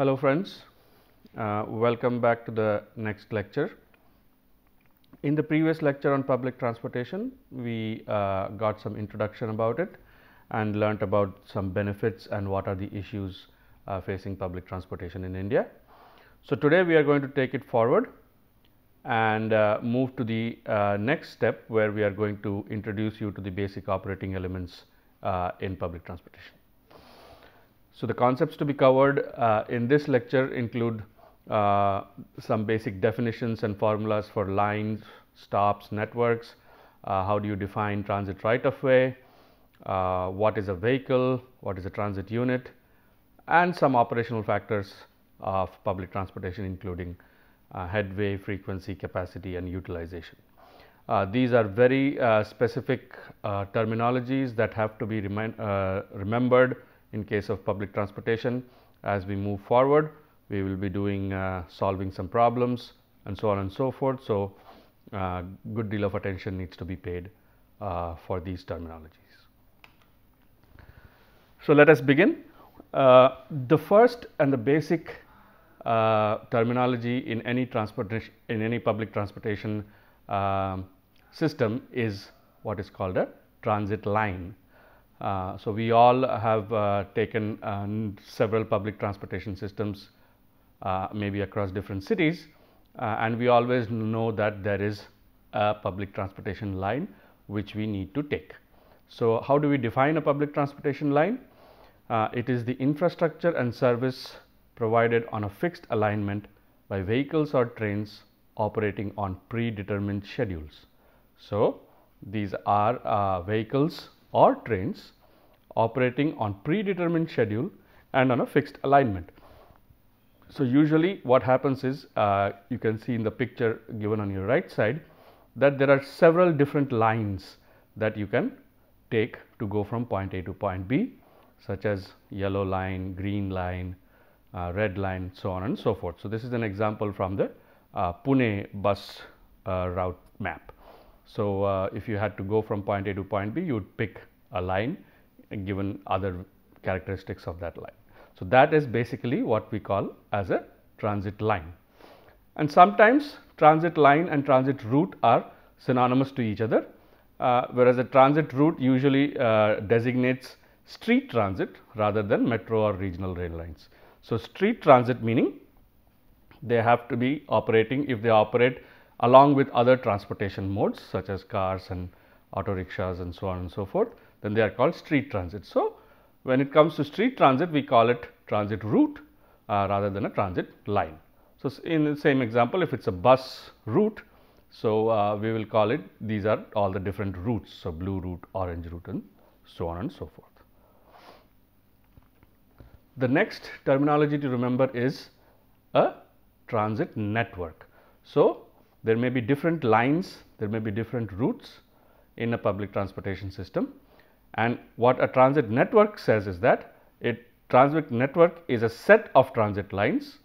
Hello friends, uh, welcome back to the next lecture. In the previous lecture on public transportation, we uh, got some introduction about it and learnt about some benefits and what are the issues uh, facing public transportation in India. So, today we are going to take it forward and uh, move to the uh, next step where we are going to introduce you to the basic operating elements uh, in public transportation. So, the concepts to be covered uh, in this lecture include uh, some basic definitions and formulas for lines, stops, networks, uh, how do you define transit right of way, uh, what is a vehicle, what is a transit unit and some operational factors of public transportation including uh, headway, frequency, capacity and utilization. Uh, these are very specific terminologies that have to be remembered in case of public transportation. As we move forward, we will be doing uh, solving some problems and so on and so forth. So, uh, good deal of attention needs to be paid uh, for these terminologies. So, let us begin. Uh, the first and the basic uh, terminology in any transportation in any public transportation um, system is what is called a transit line uh, so, we all have uh, taken uh, several public transportation systems uh, maybe across different cities uh, and we always know that there is a public transportation line which we need to take. So, how do we define a public transportation line? Uh, it is the infrastructure and service provided on a fixed alignment by vehicles or trains operating on predetermined schedules. So, these are vehicles or trains operating on predetermined schedule and on a fixed alignment. So, usually what happens is uh, you can see in the picture given on your right side that there are several different lines that you can take to go from point A to point B such as yellow line, green line, uh, red line so on and so forth. So, this is an example from the uh, Pune bus uh, route map. So, uh, if you had to go from point A to point B, you would pick a line given other characteristics of that line. So, that is basically what we call as a transit line. And sometimes transit line and transit route are synonymous to each other, uh, whereas a transit route usually uh, designates street transit rather than metro or regional rail lines. So, street transit meaning they have to be operating if they operate along with other transportation modes such as cars and auto rickshaws and so on and so forth, then they are called street transit. So, when it comes to street transit, we call it transit route uh, rather than a transit line. So, in the same example, if it is a bus route, so uh, we will call it these are all the different routes. So, blue route, orange route and so on and so forth. The next terminology to remember is a transit network. So, there may be different lines, there may be different routes in a public transportation system and what a transit network says is that a transit network is a set of transit lines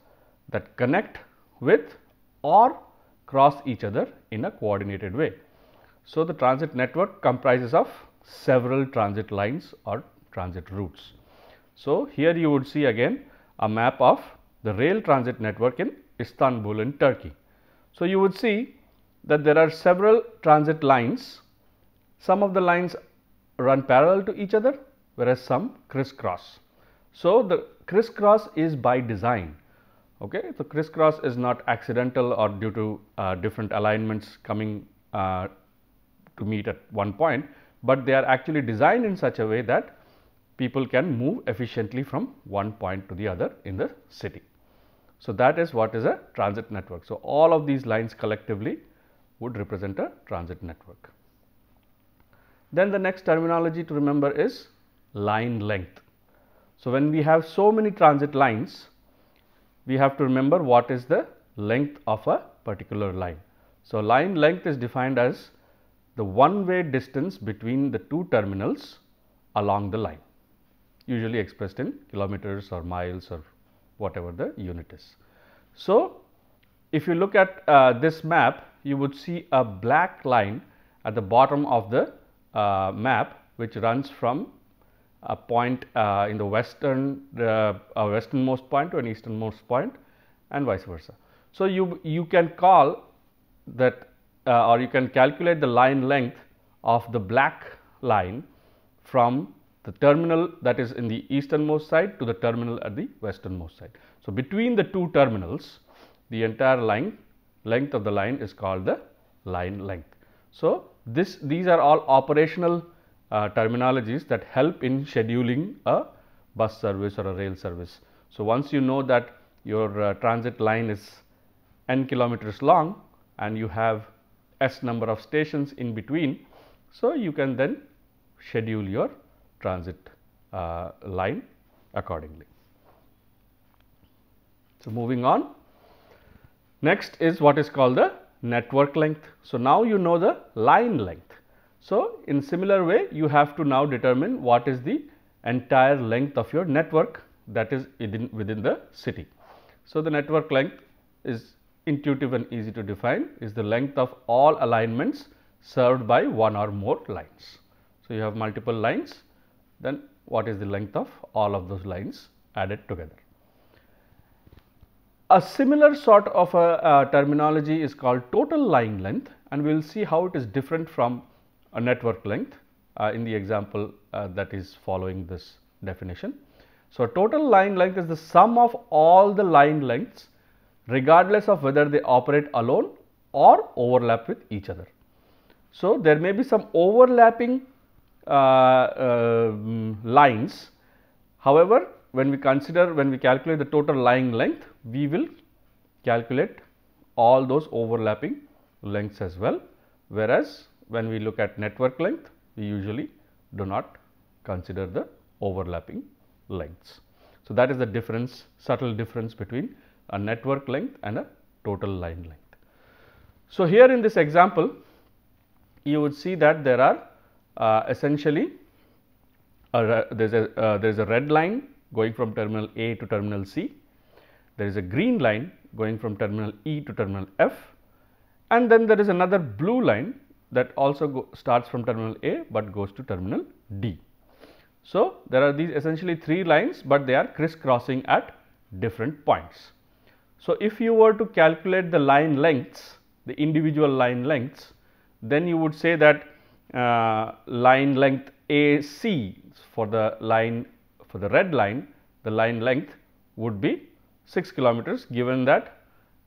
that connect with or cross each other in a coordinated way. So, the transit network comprises of several transit lines or transit routes. So, here you would see again a map of the rail transit network in Istanbul in Turkey. So, you would see that there are several transit lines. Some of the lines run parallel to each other whereas some crisscross. So, the crisscross is by design. Okay? So, crisscross is not accidental or due to uh, different alignments coming uh, to meet at one point, but they are actually designed in such a way that people can move efficiently from one point to the other in the city. So, that is what is a transit network. So, all of these lines collectively would represent a transit network. Then the next terminology to remember is line length. So, when we have so many transit lines, we have to remember what is the length of a particular line. So, line length is defined as the one way distance between the two terminals along the line, usually expressed in kilometers or miles or whatever the unit is. So, if you look at uh, this map, you would see a black line at the bottom of the uh, map, which runs from a point uh, in the western uh, westernmost point to an easternmost point and vice versa. So, you, you can call that uh, or you can calculate the line length of the black line from the terminal that is in the easternmost side to the terminal at the westernmost side. So, between the two terminals the entire line length of the line is called the line length. So, this these are all operational uh, terminologies that help in scheduling a bus service or a rail service. So, once you know that your uh, transit line is n kilometers long and you have s number of stations in between. So, you can then schedule your transit uh, line accordingly. So, moving on next is what is called the network length. So, now you know the line length. So, in similar way you have to now determine what is the entire length of your network that is within, within the city. So, the network length is intuitive and easy to define is the length of all alignments served by one or more lines. So, you have multiple lines then what is the length of all of those lines added together. A similar sort of a, terminology is called total line length and we will see how it is different from a network length uh, in the example uh, that is following this definition. So, total line length is the sum of all the line lengths regardless of whether they operate alone or overlap with each other. So, there may be some overlapping uh, uh, lines. However, when we consider when we calculate the total line length, we will calculate all those overlapping lengths as well. Whereas, when we look at network length, we usually do not consider the overlapping lengths. So, that is the difference subtle difference between a network length and a total line length. So, here in this example you would see that there are uh, essentially there is a uh, there is a red line going from terminal A to terminal C, there is a green line going from terminal E to terminal F and then there is another blue line that also go, starts from terminal A, but goes to terminal D. So, there are these essentially three lines, but they are crisscrossing at different points. So, if you were to calculate the line lengths, the individual line lengths, then you would say that uh, line length AC for the line for the red line the line length would be 6 kilometers given that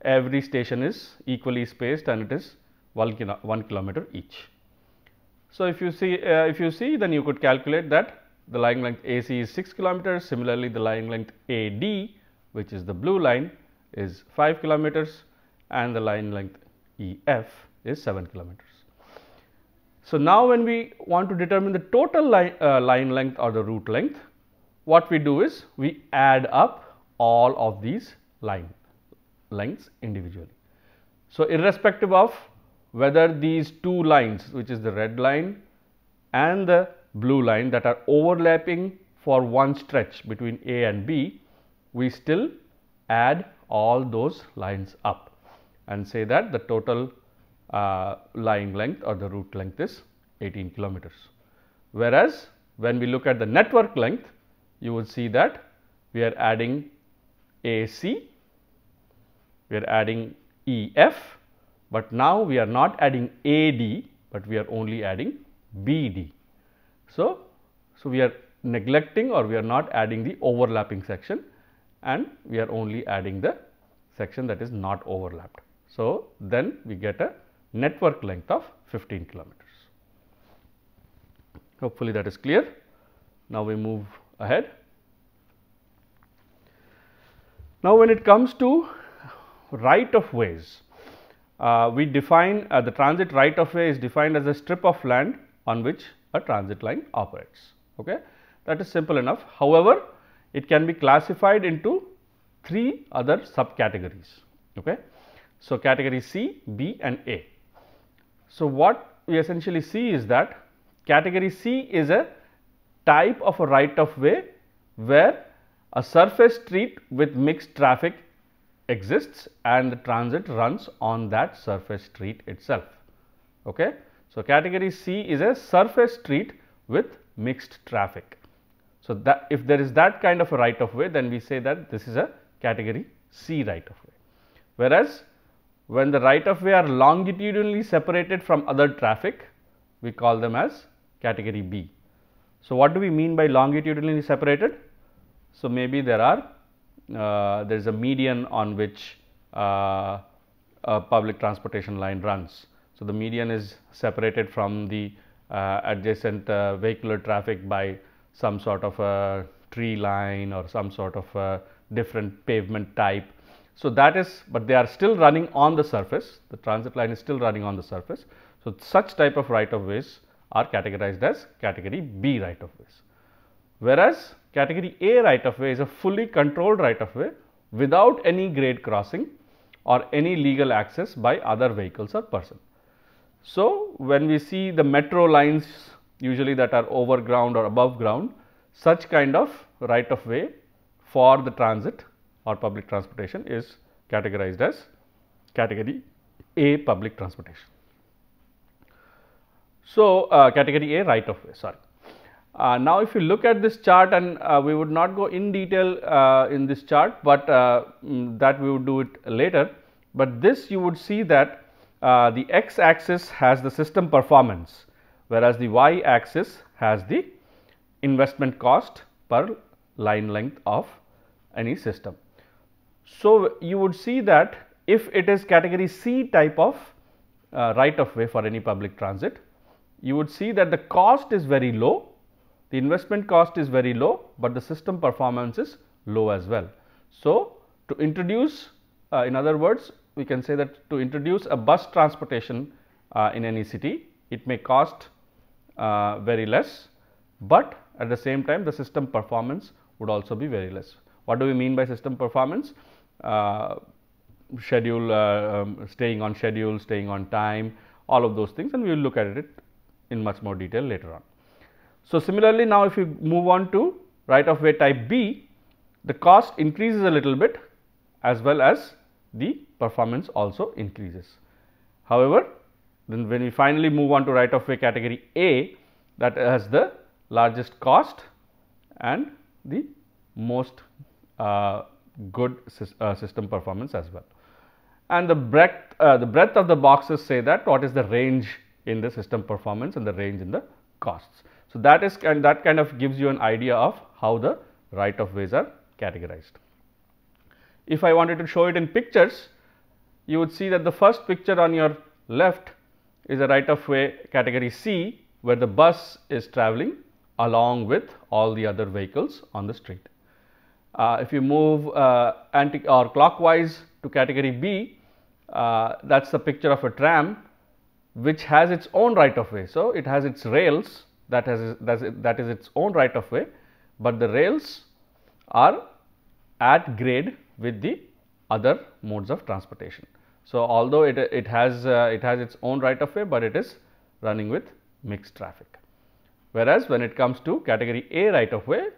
every station is equally spaced and it is 1, kilo, 1 kilometer each. So, if you see uh, if you see then you could calculate that the line length AC is 6 kilometers similarly the line length AD which is the blue line is 5 kilometers and the line length EF is 7 kilometers. So, now when we want to determine the total line, uh, line length or the root length, what we do is we add up all of these line lengths individually. So, irrespective of whether these two lines which is the red line and the blue line that are overlapping for one stretch between A and B, we still add all those lines up and say that the total uh, lying length or the route length is 18 kilometers. Whereas, when we look at the network length, you would see that we are adding AC, we are adding EF, but now we are not adding AD, but we are only adding BD. So, so we are neglecting or we are not adding the overlapping section and we are only adding the section that is not overlapped. So, then we get a network length of 15 kilometers. Hopefully, that is clear. Now, we move ahead. Now, when it comes to right of ways, uh, we define uh, the transit right of way is defined as a strip of land on which a transit line operates. Okay? That is simple enough. However, it can be classified into three other subcategories. Okay? So, category C, B and A. So, what we essentially see is that category C is a type of a right of way where a surface street with mixed traffic exists and the transit runs on that surface street itself. Okay? So, category C is a surface street with mixed traffic. So, that if there is that kind of a right of way then we say that this is a category C right of way. Whereas, when the right of way are longitudinally separated from other traffic, we call them as category B. So, what do we mean by longitudinally separated? So, maybe there are uh, there is a median on which uh, a public transportation line runs. So, the median is separated from the uh, adjacent uh, vehicular traffic by some sort of a tree line or some sort of a different pavement type so, that is, but they are still running on the surface, the transit line is still running on the surface. So, such type of right of ways are categorized as category B right of ways. Whereas, category A right of way is a fully controlled right of way without any grade crossing or any legal access by other vehicles or person. So, when we see the metro lines usually that are over ground or above ground, such kind of right of way for the transit or public transportation is categorized as category A public transportation. So, uh, category A right of way sorry. Uh, now, if you look at this chart and uh, we would not go in detail uh, in this chart, but uh, mm, that we would do it later, but this you would see that uh, the x axis has the system performance whereas the y axis has the investment cost per line length of any system. So, you would see that if it is category C type of uh, right of way for any public transit, you would see that the cost is very low, the investment cost is very low, but the system performance is low as well. So, to introduce uh, in other words we can say that to introduce a bus transportation uh, in any city it may cost uh, very less, but at the same time the system performance would also be very less. What do we mean by system performance? Uh, schedule, uh, um, staying on schedule, staying on time, all of those things and we will look at it in much more detail later on. So, similarly now if you move on to right of way type B, the cost increases a little bit as well as the performance also increases. However, then when we finally move on to right of way category A that has the largest cost and the most uh, good uh, system performance as well. And the breadth, uh, the breadth of the boxes say that what is the range in the system performance and the range in the costs. So, that is and that kind of gives you an idea of how the right of ways are categorized. If I wanted to show it in pictures, you would see that the first picture on your left is a right of way category C where the bus is traveling along with all the other vehicles on the street. Uh, if you move uh, anti or clockwise to category B, uh, that is the picture of a tram which has its own right of way. So, it has its rails that has that is its own right of way, but the rails are at grade with the other modes of transportation. So, although it, it has uh, it has its own right of way, but it is running with mixed traffic. Whereas, when it comes to category A right of way,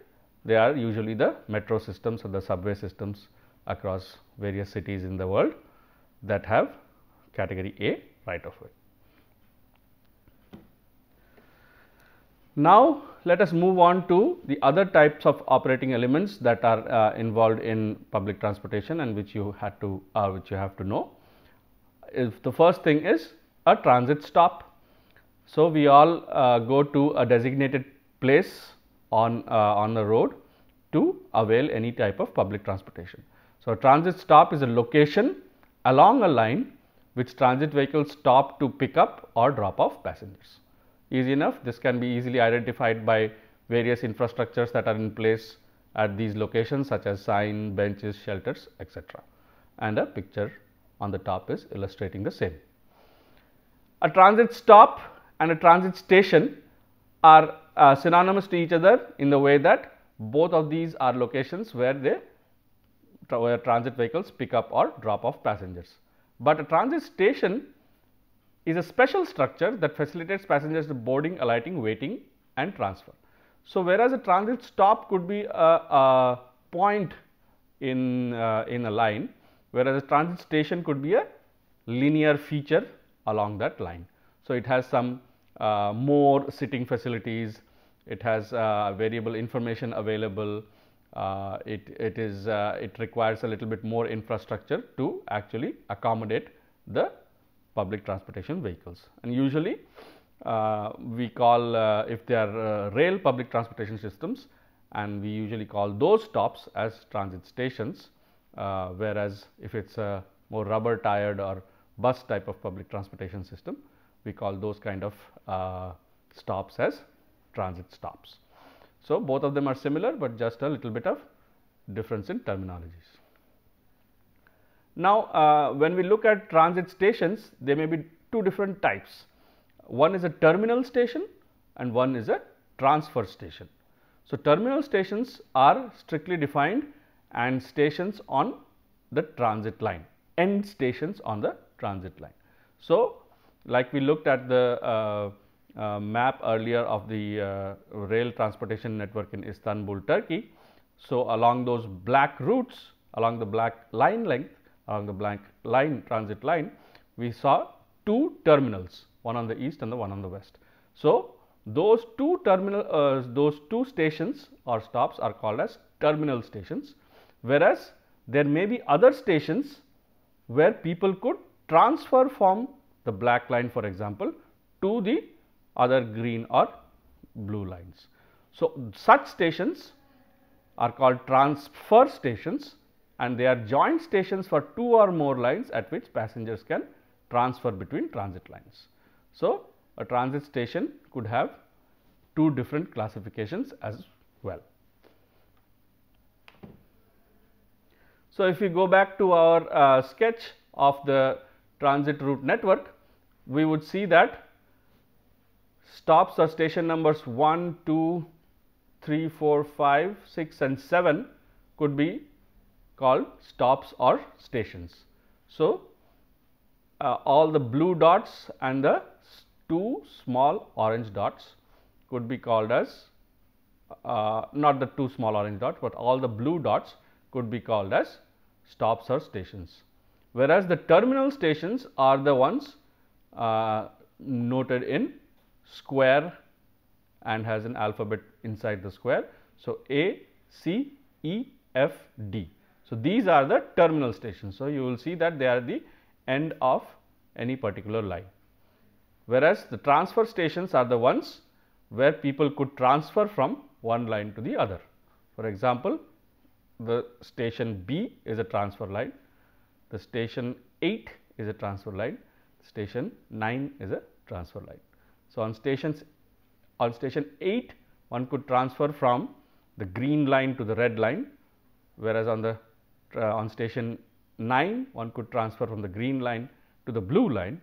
they are usually the metro systems or the subway systems across various cities in the world that have category A right of way. Now, let us move on to the other types of operating elements that are uh, involved in public transportation and which you had to uh, which you have to know. If the first thing is a transit stop. So, we all uh, go to a designated place on, uh, on the road to avail any type of public transportation. So, a transit stop is a location along a line which transit vehicles stop to pick up or drop off passengers. Easy enough, this can be easily identified by various infrastructures that are in place at these locations such as sign, benches, shelters, etc. And a picture on the top is illustrating the same. A transit stop and a transit station are uh, synonymous to each other in the way that both of these are locations where they tra where transit vehicles pick up or drop off passengers. But a transit station is a special structure that facilitates passengers boarding, alighting, waiting and transfer. So, whereas a transit stop could be a, a point in, uh, in a line, whereas a transit station could be a linear feature along that line. So, it has some uh, more sitting facilities, it has uh, variable information available, uh, it, it, is, it requires a little bit more infrastructure to actually accommodate the public transportation vehicles. And usually, uh, we call uh, if they are uh, rail public transportation systems and we usually call those stops as transit stations whereas if it is a more rubber tired or bus type of public transportation system we call those kind of uh, stops as transit stops. So, both of them are similar, but just a little bit of difference in terminologies. Now, uh, when we look at transit stations, there may be two different types. One is a terminal station and one is a transfer station. So, terminal stations are strictly defined and stations on the transit line, end stations on the transit line. So, like we looked at the uh, uh, map earlier of the uh, rail transportation network in Istanbul, Turkey. So, along those black routes along the black line length along the black line transit line we saw two terminals one on the east and the one on the west. So, those two terminal uh, those two stations or stops are called as terminal stations whereas there may be other stations where people could transfer from the black line for example to the other green or blue lines. So, such stations are called transfer stations and they are joint stations for two or more lines at which passengers can transfer between transit lines. So, a transit station could have two different classifications as well. So, if we go back to our uh, sketch of the transit route network, we would see that stops are station numbers 1, 2, 3, 4, 5, 6 and 7 could be called stops or stations. So, uh, all the blue dots and the two small orange dots could be called as uh, not the two small orange dots, but all the blue dots could be called as stops or stations. Whereas, the terminal stations are the ones uh, noted in square and has an alphabet inside the square. So, A, C, E, F, D. So, these are the terminal stations. So, you will see that they are the end of any particular line. Whereas, the transfer stations are the ones where people could transfer from one line to the other. For example, the station B is a transfer line, the station 8 is a transfer line, station 9 is a transfer line. So, on stations on station 8 one could transfer from the green line to the red line whereas on the uh, on station 9 one could transfer from the green line to the blue line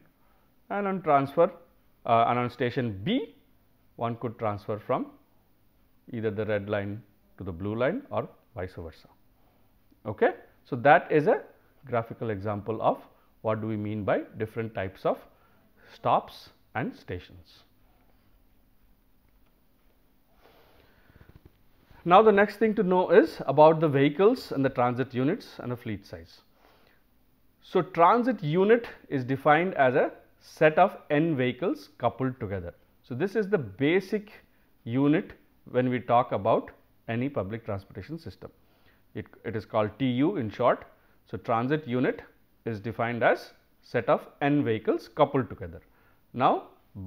and on transfer uh, and on station B one could transfer from either the red line to the blue line or vice versa. Okay? So, that is a graphical example of what do we mean by different types of stops and stations. Now, the next thing to know is about the vehicles and the transit units and the fleet size. So, transit unit is defined as a set of n vehicles coupled together. So, this is the basic unit when we talk about any public transportation system. It, it is called TU in short. So, transit unit is defined as set of n vehicles coupled together. Now,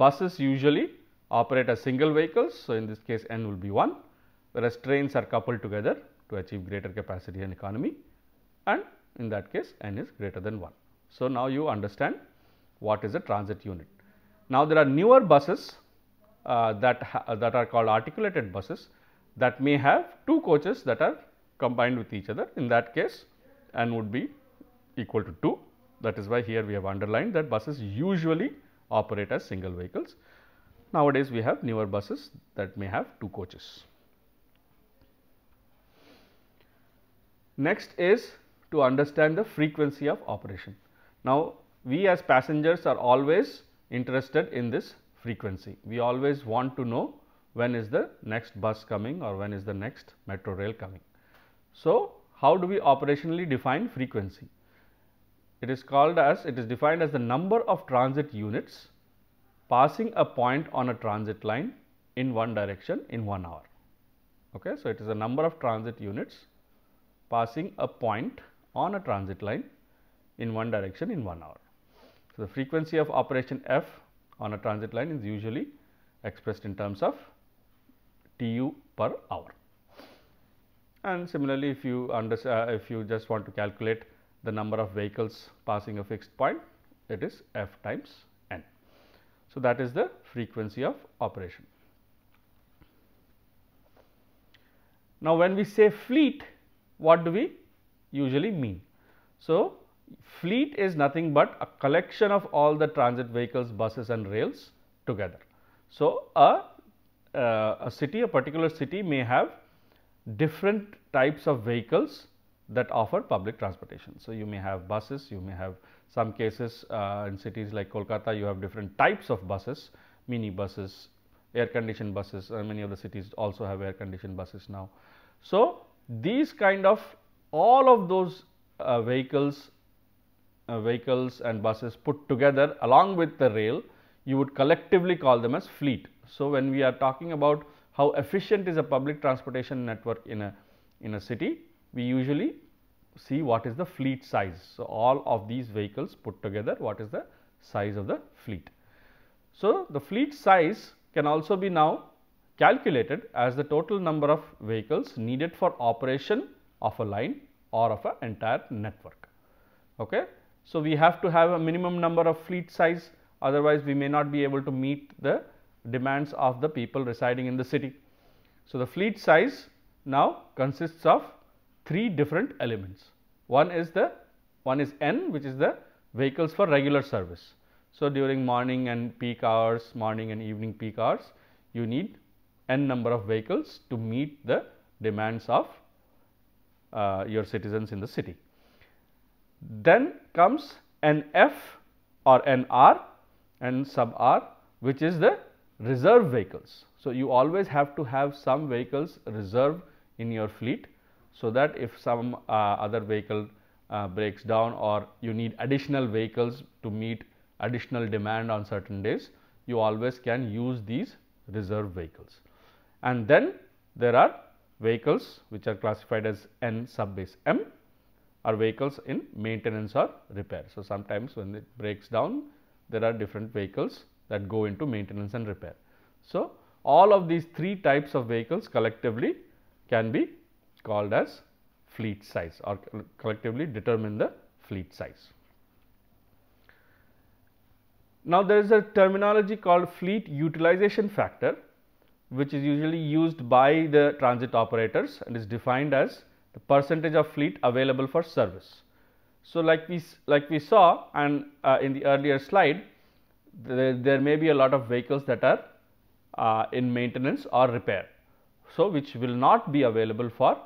buses usually operate as single vehicles. So, in this case n will be 1 whereas trains are coupled together to achieve greater capacity and economy and in that case n is greater than 1. So, now you understand what is a transit unit. Now, there are newer buses uh, that, uh, that are called articulated buses that may have two coaches that are combined with each other. In that case, n would be equal to 2. That is why here we have underlined that buses usually operate as single vehicles. Nowadays, we have newer buses that may have two coaches. Next is to understand the frequency of operation. Now, we as passengers are always interested in this frequency. We always want to know when is the next bus coming or when is the next metro rail coming. So, how do we operationally define frequency? It is called as, it is defined as the number of transit units passing a point on a transit line in one direction in one hour. Okay? So, it is the number of transit units passing a point on a transit line in one direction in one hour. So, the frequency of operation f on a transit line is usually expressed in terms of tu per hour. And similarly, if you under, uh, if you just want to calculate the number of vehicles passing a fixed point it is f times n. So, that is the frequency of operation. Now, when we say fleet what do we usually mean? So, fleet is nothing but a collection of all the transit vehicles, buses and rails together. So, a, uh, a city, a particular city may have different types of vehicles that offer public transportation. So, you may have buses, you may have some cases uh, in cities like Kolkata, you have different types of buses, mini buses, air conditioned buses and many of the cities also have air conditioned buses now. So, these kind of all of those uh, vehicles, uh, vehicles and buses put together along with the rail, you would collectively call them as fleet. So, when we are talking about how efficient is a public transportation network in a in a city, we usually see what is the fleet size. So, all of these vehicles put together what is the size of the fleet. So, the fleet size can also be now calculated as the total number of vehicles needed for operation of a line or of an entire network. Okay? So, we have to have a minimum number of fleet size otherwise we may not be able to meet the demands of the people residing in the city. So, the fleet size now consists of three different elements. One is the one is N which is the vehicles for regular service. So, during morning and peak hours, morning and evening peak hours, you need n number of vehicles to meet the demands of uh, your citizens in the city. Then comes N F or N R and sub R which is the reserve vehicles. So, you always have to have some vehicles reserved in your fleet so that if some uh, other vehicle uh, breaks down or you need additional vehicles to meet additional demand on certain days, you always can use these reserve vehicles. And then there are vehicles which are classified as N sub base M are vehicles in maintenance or repair. So, sometimes when it breaks down there are different vehicles that go into maintenance and repair. So, all of these three types of vehicles collectively can be called as fleet size or collectively determine the fleet size. Now, there is a terminology called fleet utilization factor which is usually used by the transit operators and is defined as the percentage of fleet available for service. So, like we like we saw and uh, in the earlier slide there, there, may be a lot of vehicles that are uh, in maintenance or repair. So, which will not be available for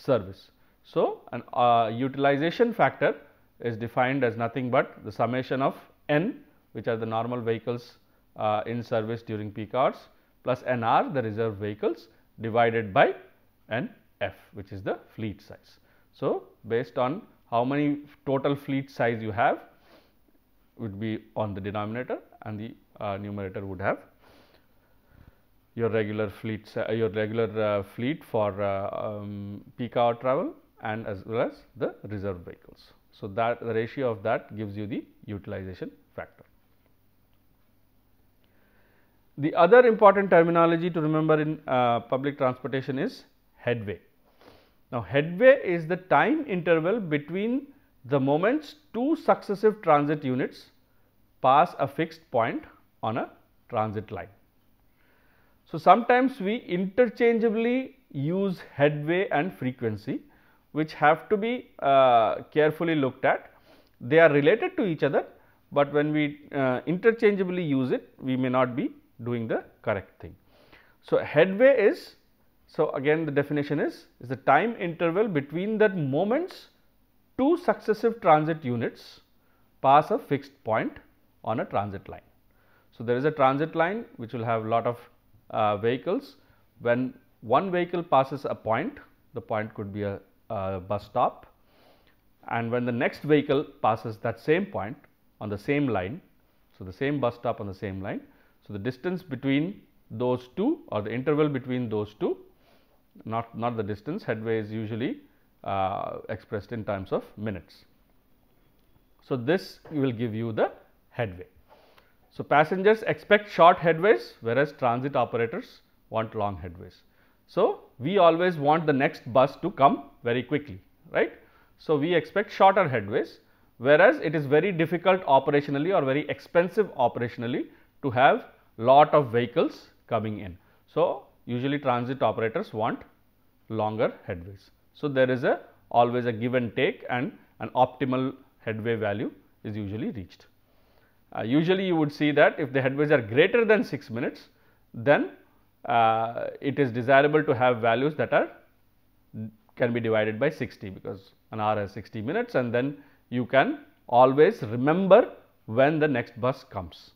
service. So, an uh, utilization factor is defined as nothing but the summation of n which are the normal vehicles uh, in service during peak hours plus nr the reserve vehicles divided by nf which is the fleet size. So, based on how many total fleet size you have would be on the denominator and the uh, numerator would have your regular fleet uh, your regular uh, fleet for uh, um, peak hour travel and as well as the reserve vehicles. So, that the ratio of that gives you the utilization factor. The other important terminology to remember in uh, public transportation is headway. Now, headway is the time interval between the moments two successive transit units pass a fixed point on a transit line. So, sometimes we interchangeably use headway and frequency which have to be uh, carefully looked at. They are related to each other, but when we uh, interchangeably use it we may not be doing the correct thing. So, headway is so again the definition is is the time interval between the moments two successive transit units pass a fixed point on a transit line. So, there is a transit line which will have lot of uh, vehicles. When one vehicle passes a point, the point could be a, a bus stop and when the next vehicle passes that same point on the same line, so the same bus stop on the same line. So, the distance between those two or the interval between those two, not, not the distance headway is usually uh, expressed in terms of minutes. So, this will give you the headway. So, passengers expect short headways whereas transit operators want long headways. So, we always want the next bus to come very quickly, right. So, we expect shorter headways whereas it is very difficult operationally or very expensive operationally to have lot of vehicles coming in. So, usually transit operators want longer headways. So, there is a always a give and take and an optimal headway value is usually reached. Uh, usually you would see that if the headways are greater than 6 minutes, then uh, it is desirable to have values that are can be divided by 60 because an hour has 60 minutes and then you can always remember when the next bus comes.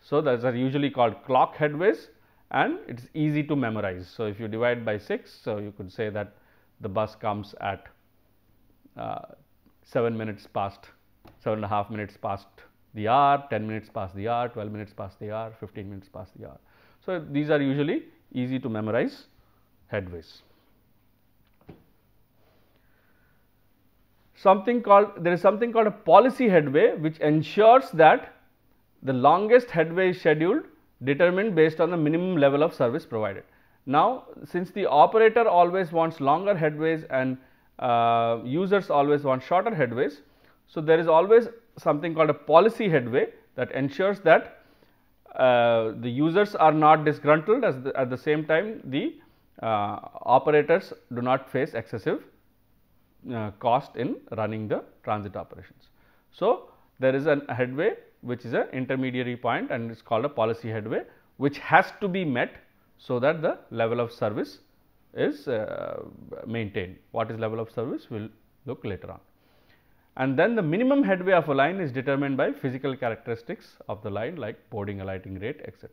So, those are usually called clock headways and it is easy to memorize. So, if you divide by 6, so you could say that the bus comes at uh, 7 minutes past, 7 and a half minutes past the hour, 10 minutes past the hour, 12 minutes past the hour, 15 minutes past the hour. So, these are usually easy to memorize headways. Something called there is something called a policy headway which ensures that the longest headway is scheduled determined based on the minimum level of service provided. Now, since the operator always wants longer headways and uh, users always want shorter headways, so there is always something called a policy headway that ensures that uh, the users are not disgruntled the, at the same time the uh, operators do not face excessive uh, cost in running the transit operations. So, there is a headway which is an intermediary point and it is called a policy headway which has to be met. So, that the level of service is uh, maintained. What is level of service we will look later on and then the minimum headway of a line is determined by physical characteristics of the line like boarding alighting rate etc.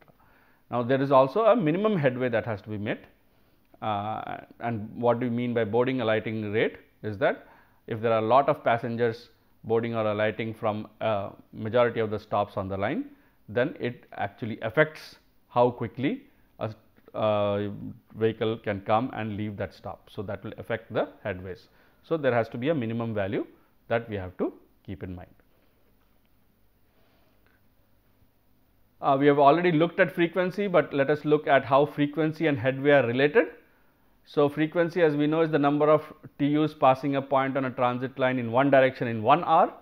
Now, there is also a minimum headway that has to be met uh, and what do you mean by boarding alighting rate is that if there are a lot of passengers boarding or alighting from uh, majority of the stops on the line, then it actually affects how quickly a uh, vehicle can come and leave that stop. So, that will affect the headways. So, there has to be a minimum value that we have to keep in mind. Uh, we have already looked at frequency, but let us look at how frequency and headway are related. So, frequency as we know is the number of TUs passing a point on a transit line in one direction in 1 hour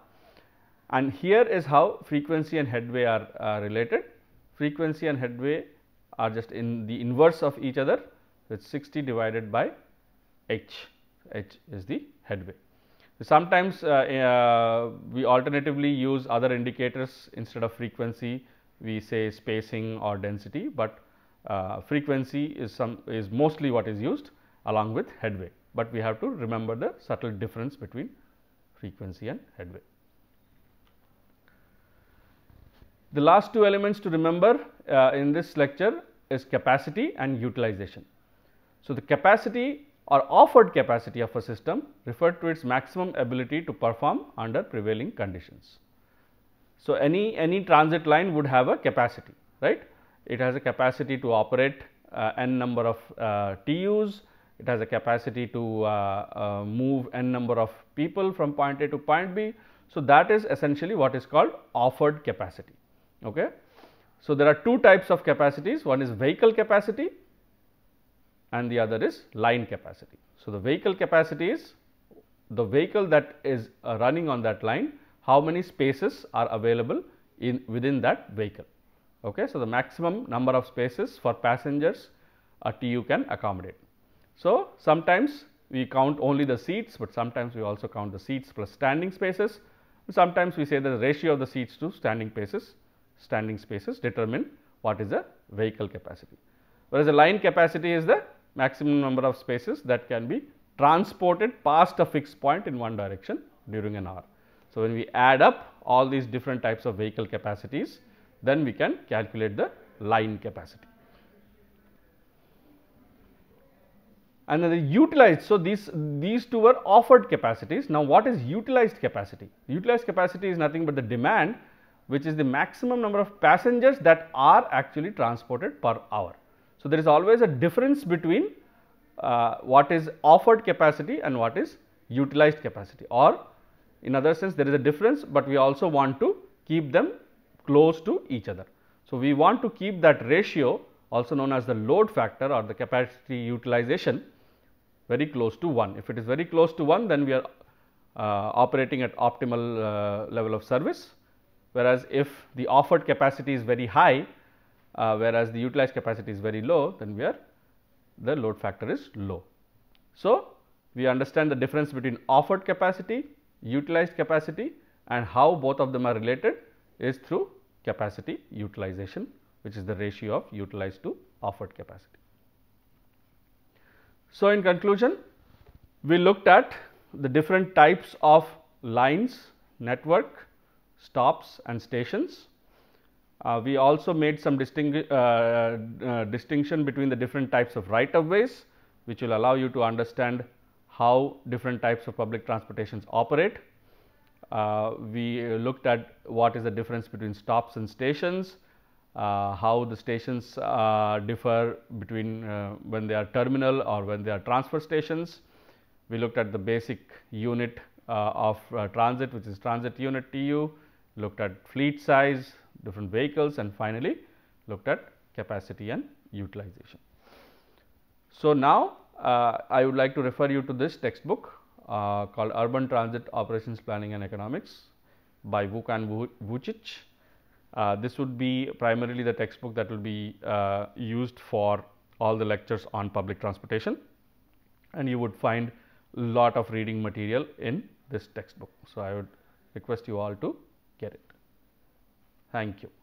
and here is how frequency and headway are uh, related. Frequency and headway are just in the inverse of each other with 60 divided by h, h is the headway. Sometimes uh, uh, we alternatively use other indicators instead of frequency we say spacing or density, but uh, frequency is some is mostly what is used along with headway, but we have to remember the subtle difference between frequency and headway. The last two elements to remember uh, in this lecture is capacity and utilization. So, the capacity or offered capacity of a system referred to its maximum ability to perform under prevailing conditions. So, any, any transit line would have a capacity, right. It has a capacity to operate uh, n number of uh, TUs, it has a capacity to uh, uh, move n number of people from point A to point B. So, that is essentially what is called offered capacity. Okay. So, there are two types of capacities, one is vehicle capacity and the other is line capacity. So, the vehicle capacity is the vehicle that is uh, running on that line, how many spaces are available in within that vehicle. Okay? So, the maximum number of spaces for passengers a uh, TU can accommodate. So, sometimes we count only the seats, but sometimes we also count the seats plus standing spaces. Sometimes we say the ratio of the seats to standing spaces, standing spaces determine what is the vehicle capacity. Whereas, the line capacity is the maximum number of spaces that can be transported past a fixed point in one direction during an hour. So, when we add up all these different types of vehicle capacities, then we can calculate the line capacity. And then the utilized, so these, these two were offered capacities. Now, what is utilized capacity? Utilized capacity is nothing but the demand which is the maximum number of passengers that are actually transported per hour. So, there is always a difference between uh, what is offered capacity and what is utilized capacity or in other sense there is a difference, but we also want to keep them close to each other. So, we want to keep that ratio also known as the load factor or the capacity utilization very close to 1. If it is very close to 1 then we are uh, operating at optimal uh, level of service whereas if the offered capacity is very high uh, whereas the utilized capacity is very low, then we are the load factor is low. So, we understand the difference between offered capacity, utilized capacity and how both of them are related is through capacity utilization which is the ratio of utilized to offered capacity. So, in conclusion we looked at the different types of lines, network, stops and stations uh, we also made some uh, uh, uh, distinction between the different types of right of ways, which will allow you to understand how different types of public transportations operate. Uh, we looked at what is the difference between stops and stations, how the stations differ between when they are terminal or when they are transfer stations. We looked at the basic unit uh, of uh, transit which is transit unit TU looked at fleet size, different vehicles and finally, looked at capacity and utilization. So, now uh, I would like to refer you to this textbook uh, called Urban Transit Operations Planning and Economics by Vuk and Vucic. Uh, this would be primarily the textbook that will be uh, used for all the lectures on public transportation and you would find lot of reading material in this textbook. So, I would request you all to get it. Thank you.